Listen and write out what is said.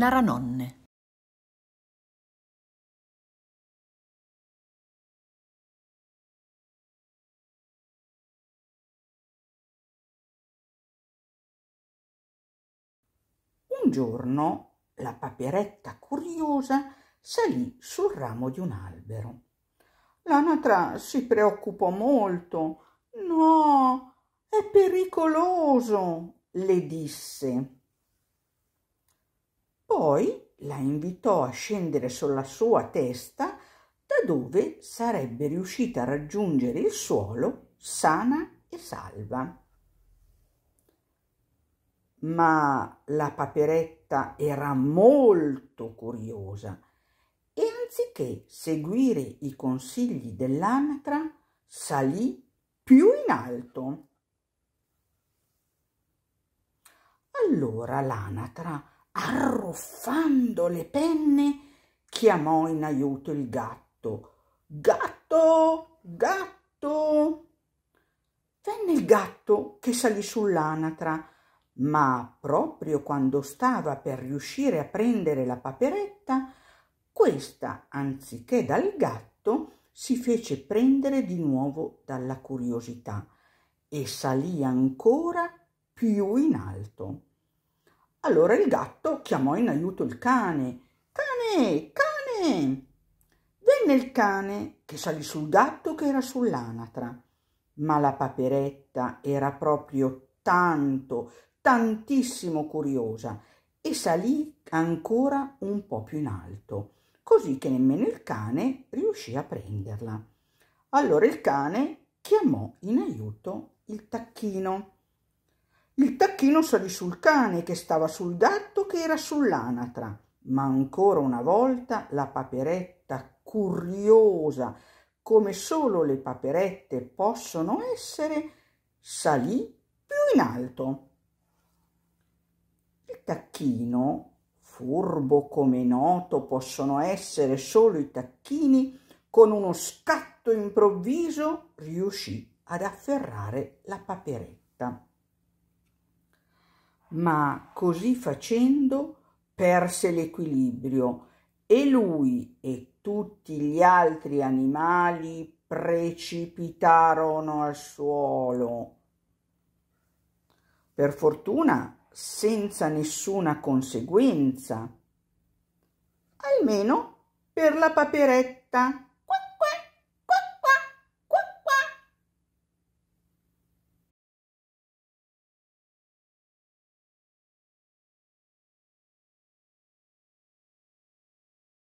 Naranonne Un giorno la paperetta curiosa salì sul ramo di un albero. L'anatra si preoccupò molto. No, è pericoloso, le disse. Poi la invitò a scendere sulla sua testa da dove sarebbe riuscita a raggiungere il suolo sana e salva. Ma la paperetta era molto curiosa e anziché seguire i consigli dell'anatra, salì più in alto. Allora l'anatra arruffando le penne, chiamò in aiuto il gatto. Gatto! Gatto! Venne il gatto che salì sull'anatra, ma proprio quando stava per riuscire a prendere la paperetta, questa, anziché dal gatto, si fece prendere di nuovo dalla curiosità e salì ancora più in alto. Allora il gatto chiamò in aiuto il cane. Cane, cane! Venne il cane che salì sul gatto che era sull'anatra. Ma la paperetta era proprio tanto, tantissimo curiosa e salì ancora un po' più in alto, così che nemmeno il cane riuscì a prenderla. Allora il cane chiamò in aiuto il tacchino. Il tacchino salì sul cane che stava sul gatto che era sull'anatra, ma ancora una volta la paperetta curiosa, come solo le paperette possono essere, salì più in alto. Il tacchino, furbo come noto possono essere solo i tacchini, con uno scatto improvviso riuscì ad afferrare la paperetta ma così facendo perse l'equilibrio e lui e tutti gli altri animali precipitarono al suolo. Per fortuna senza nessuna conseguenza, almeno per la paperetta